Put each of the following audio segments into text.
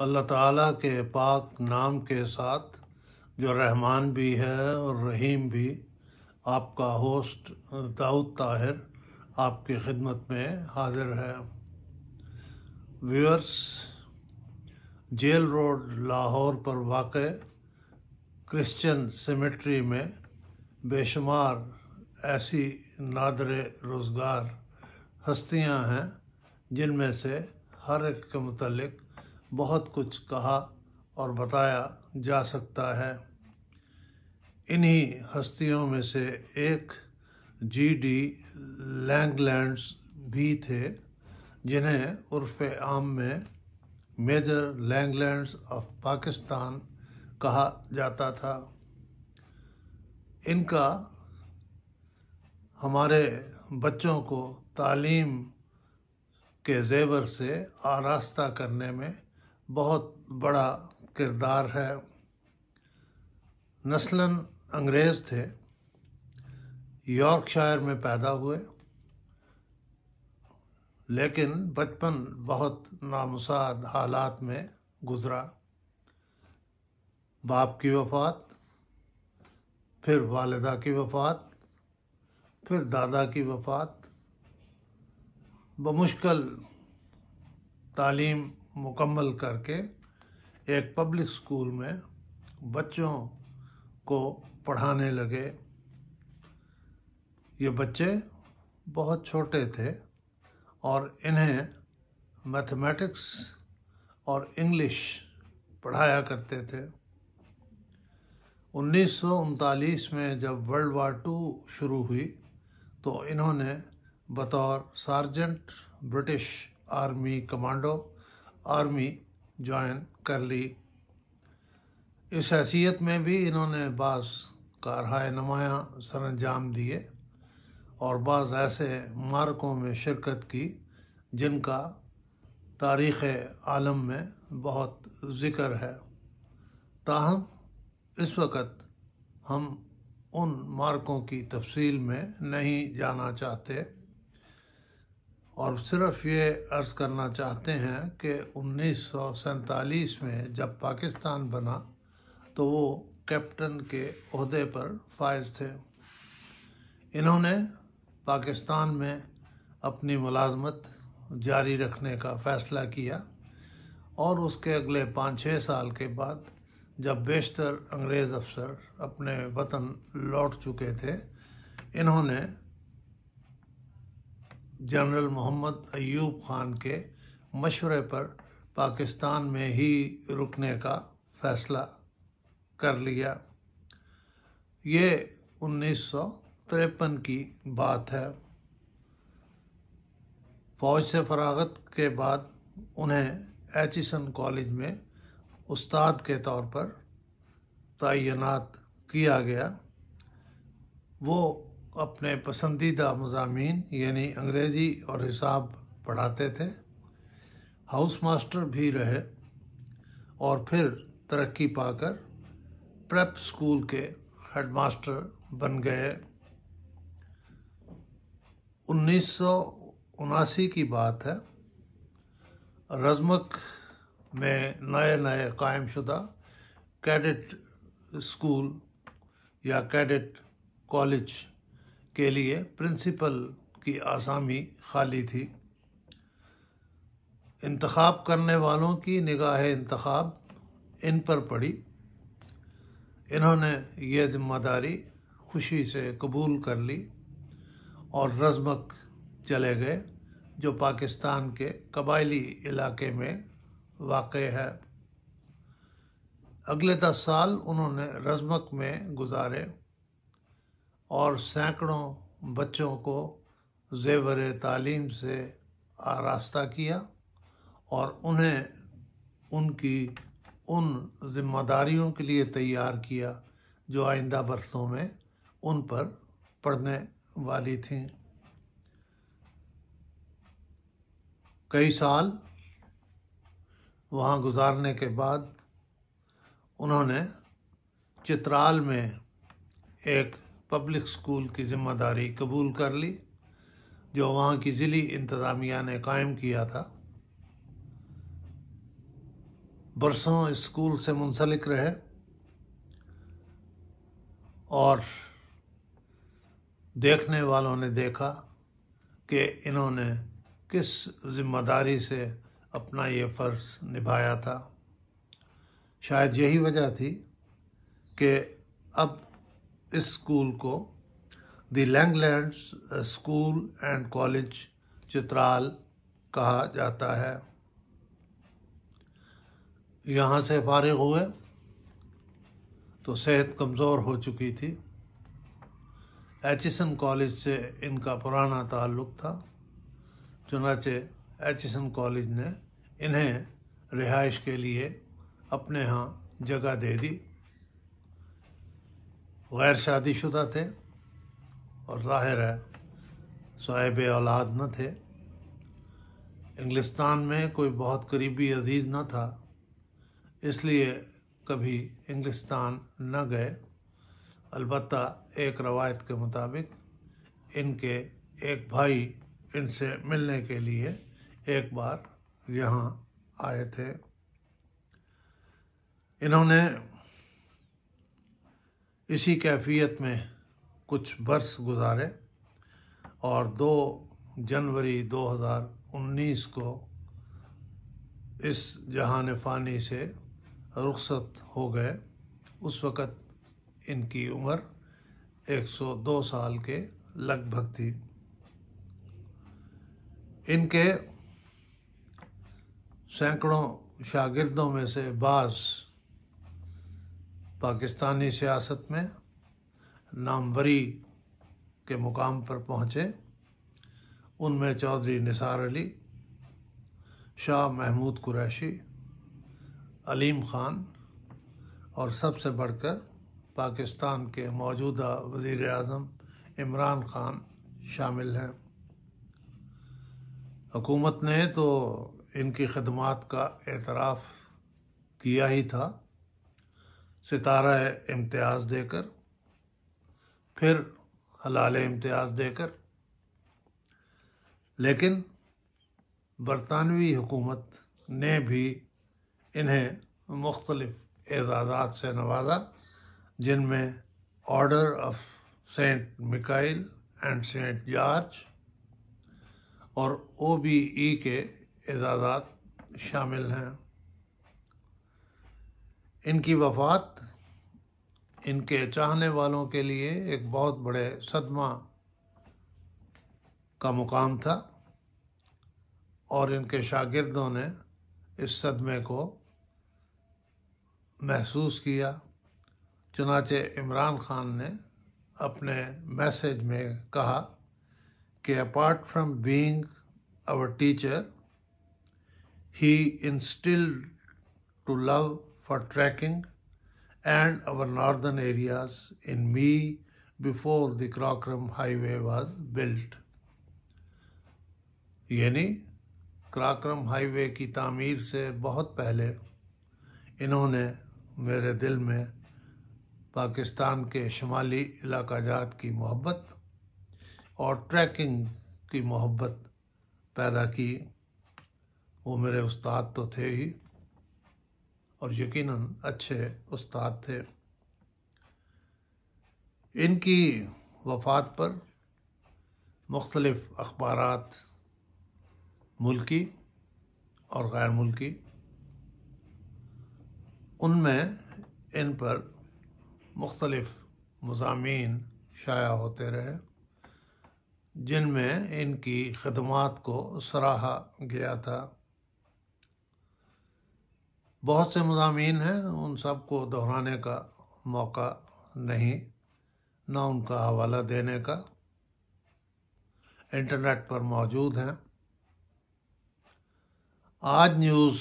अल्लाह ताला के पाक नाम के साथ जो रहमान भी है और रहीम भी आपका होस्ट दाऊद ताहिर आपकी खिदमत में हाजिर है व्यूअर्स जेल रोड लाहौर पर वाक़ क्रिश्चियन सेमेट्री में बेशुमार ऐसी नादर रोज़गार हस्तियां हैं जिनमें से हर एक के मतलब बहुत कुछ कहा और बताया जा सकता है इन्हीं हस्तियों में से एक जी डी लैंगलैंड्स भी थे जिन्हें उर्फ आम में मेजर लैंगलैंड्स ऑफ पाकिस्तान कहा जाता था इनका हमारे बच्चों को तालीम के जेवर से आरास्ता करने में बहुत बड़ा किरदार है नस्लन अंग्रेज़ थे यॉर्कशायर में पैदा हुए लेकिन बचपन बहुत नामसाद हालात में गुज़रा बाप की वफ़ात फिर वालदा की वफ़ात फिर दादा की वफ़ात बमुश्किल तालीम मुकम्मल करके एक पब्लिक स्कूल में बच्चों को पढ़ाने लगे ये बच्चे बहुत छोटे थे और इन्हें मैथमेटिक्स और इंग्लिश पढ़ाया करते थे उन्नीस में जब वर्ल्ड वार टू शुरू हुई तो इन्होंने बतौर sergeant British army commando army join कर ली इस हैसियत में भी इन्होंने बास नमाया सर अंजाम दिए और बाज़ ऐसे मार्कों में शिरकत की जिनका तारीख़ आलम में बहुत ज़िक्र है ताहम इस वक्त हम उन मार्कों की तफसील में नहीं जाना चाहते और सिर्फ ये अर्ज़ करना चाहते हैं कि उन्नीस में जब पाकिस्तान बना तो वो कैप्टन के अहदे पर फायज थे इन्होंने पाकिस्तान में अपनी मुलाजमत जारी रखने का फ़ैसला किया और उसके अगले पाँच छः साल के बाद जब बेशतर अंग्रेज़ अफसर अपने वतन लौट चुके थे इन्होंने जनरल मोहम्मद अयूब खान के मशवरे पर पाकिस्तान में ही रुकने का फैसला कर लिया ये उन्नीस की बात है फौज से फरागत के बाद उन्हें एचिसन कॉलेज में उस्ताद के तौर पर तैनात किया गया वो अपने पसंदीदा मजामी यानी अंग्रेज़ी और हिसाब पढ़ाते थे हाउस मास्टर भी रहे और फिर तरक्की पाकर प्रेप स्कूल के हेडमास्टर बन गए उन्नीस की बात है रजमक में नए नए कायम शुदा कैडेट स्कूल या कैडेट कॉलेज के लिए प्रिंसिपल की आसामी खाली थी इंतखब करने वालों की निगाह इंतखब इन पर पड़ी इन्होंने ये ज़िम्मेदारी खुशी से कबूल कर ली और रजमक चले गए जो पाकिस्तान के कबायली इलाके में वाक़ है अगले दस साल उन्होंने रजमक में गुजारे और सैकड़ों बच्चों को जेवर तालीम से आरास्ता किया और उन्हें उनकी उन जिम्मेदारियों के लिए तैयार किया जो आइंदा बरसों में उन पर पड़ने वाली थीं कई साल वहाँ गुजारने के बाद उन्होंने चित्राल में एक पब्लिक स्कूल की जिम्मेदारी कबूल कर ली जो वहाँ की ज़िली इंतज़ामिया ने कायम किया था बरसों इस स्कूल से मुंसलिक रहे और देखने वालों ने देखा कि इन्होंने किस जिम्मेदारी से अपना ये फ़र्ज़ निभाया था शायद यही वजह थी कि अब इस स्कूल को the Langland school and college Chitral कहा जाता है यहाँ से फारिग हुए तो सेहत कमज़ोर हो चुकी थी एचिसन कॉलेज से इनका पुराना ताल्लुक़ था चुनाचे एचिसन कॉलेज ने इन्हें रिहाइश के लिए अपने यहाँ जगह दे दी गैर शादीशुदा थे और ज़ाहिर है साहिब औलाद न थे इंग्लिस्तान में कोई बहुत करीबी अजीज़ न था इसलिए कभी इंग्लिस्तान न गए अलबत् एक रवायत के मुताबिक इनके एक भाई इनसे मिलने के लिए एक बार यहाँ आए थे इन्होंने इसी कैफियत में कुछ वर्ष गुजारे और 2 जनवरी 2019 को इस जहान फ़ानी से रुखसत हो गए उस वक़्त इनकी उम्र 102 साल के लगभग थी इनके सैकड़ों शागिर्दों में से बाज़ पाकिस्तानी सियासत में नामवरी के मुकाम पर पहुँचे उनमें चौधरी निसार अली शाह महमूद कुरैशी अलीम ख़ान और सबसे बढ़कर पाकिस्तान के मौजूदा वज़ी अजम इमरान ख़ान शामिल हैं हुकूमत ने तो इनकी खदमात का एतराफ़ किया ही था सितारा इम्तियाज़ देकर फिर हलाल इम्तियाज़ देकर लेकिन बरतानवी हुकूमत ने भी इन्हें मुख्तलिफ एजाज़ात से नवाजा जिनमें order of Saint Michael and Saint George और ओ बी ई के एजाज़ात शामिल हैं इनकी वफात इनके चाहने वालों के लिए एक बहुत बड़े सदमा का मुकाम था और इनके शागिर्दों ने इस सदमे को महसूस किया चनाचे इमरान खान ने अपने मैसेज में कहा कि apart from being our teacher he instil to love for trekking and our northern areas in Mee before the Crocram Highway was built. यानी क्राक्रम हाईवे की तामीर से बहुत पहले इन्होंने मेरे दिल में पाकिस्तान के शुमाली इलाका जात की मोहब्बत और ट्रैकिंग की मोहब्बत पैदा की वो मेरे उस्ताद तो थे ही और यकीनन अच्छे उस्ताद थे इनकी वफात पर मुख्तलफ़ अखबार मुल्की और गैर मुल्की उनमें इन पर मुख्तलफ़ मजामी शाया होते रहे जिनमें इनकी खदमात को सराहा गया था बहुत से मजामी हैं उन सब को दोहराने का मौका नहीं ना उनका हवाला देने का इंटरनेट पर मौजूद हैं आज न्यूज़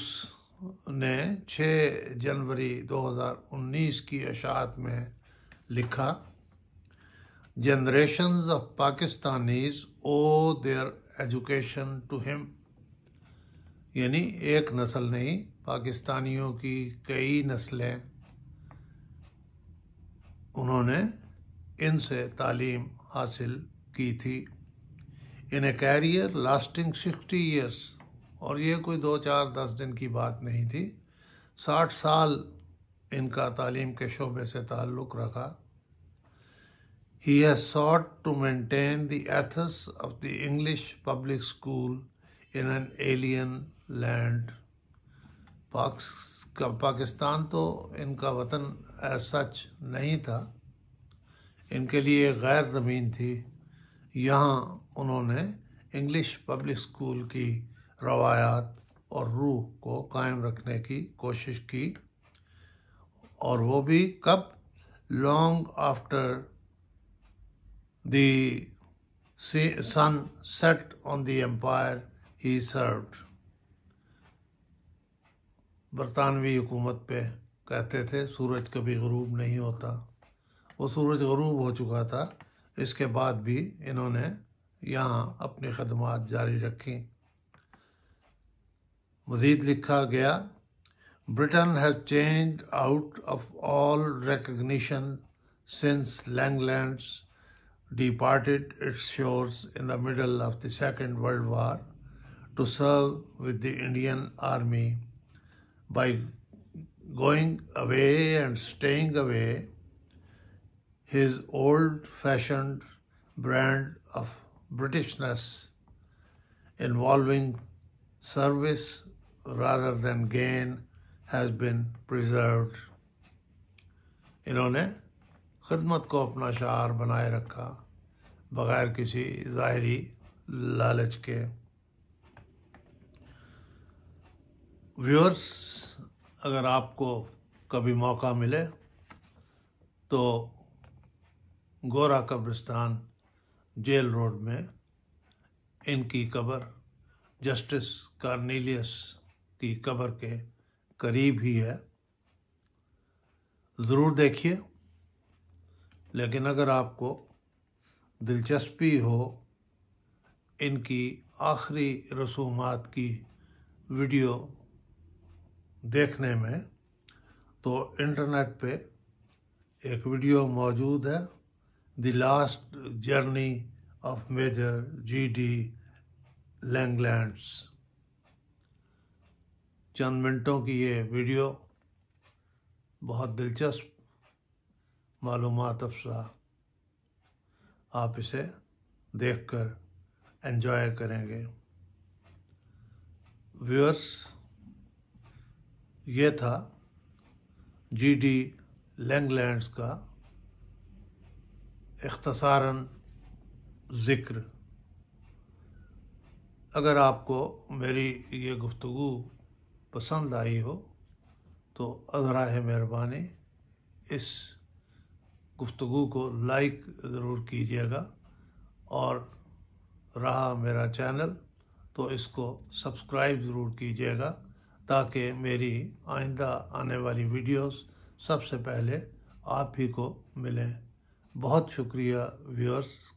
ने 6 जनवरी 2019 की अशात में लिखा generations of Pakistanis owe their education to him यानी एक नस्ल नहीं पाकिस्तानियों की कई नस्लें उन्होंने इनसे तालीम हासिल की थी in a career lasting sixty years और ये कोई दो चार दस दिन की बात नहीं थी साठ साल इनका तालीम के शोबे से ताल्लुक़ रखा he has sought to maintain the ethos of the English public school in an alien land Pak Pakistan तो इनका वतन सच नहीं था इनके लिए गैर ज़मीन थी यहाँ उन्होंने इंग्लिश पब्लिक स्कूल की रवायात और रूह को कायम रखने की कोशिश की और वो भी कब long after then sun set on the empire he served बरतानवी हुकूमत पे कहते थे सूरज कभी गरूब नहीं होता वो सूरज गरूब हो चुका था इसके बाद भी इन्होंने यहाँ अपनी खदमात जारी रखी मज़ीद लिखा गया Britain has change out of all recognition since Langlands departed its shores in the middle of the Second World War to serve with the Indian army by going away and staying away his old fashioned brand of Britishness involving service rather than gain has been preserved. इन्होंने खदमत को अपना शार बनाए रखा बगैर किसी ज़ाहरी लालच के व्यूअर्स अगर आपको कभी मौका मिले तो गोरा कब्रिस्तान जेल रोड में इनकी कब्र जस्टिस कार्नीलियस की कब्र के करीब ही है ज़रूर देखिए लेकिन अगर आपको दिलचस्पी हो इनकी आखिरी रसूमात की वीडियो देखने में तो इंटरनेट पे एक वीडियो मौजूद है the last journey of Major G D Langlands चंद मिनटों की ये वीडियो बहुत दिलचस्प मालूम अफसा आप इसे देखकर एंजॉय करेंगे व्यूअर्स ये था जी डी लैंगलैंड का इख्तसारन ज़िक्र अगर आपको मेरी ये गुफ्तु पसंद आई हो तो अजरा मेहरबानी इस गुफ्तु को लाइक ज़रूर कीजिएगा और रहा मेरा चैनल तो इसको सब्सक्राइब ज़रूर कीजिएगा ताकि मेरी आइंदा आने वाली वीडियोस सबसे पहले आप ही को मिलें बहुत शुक्रिया व्यूअर्स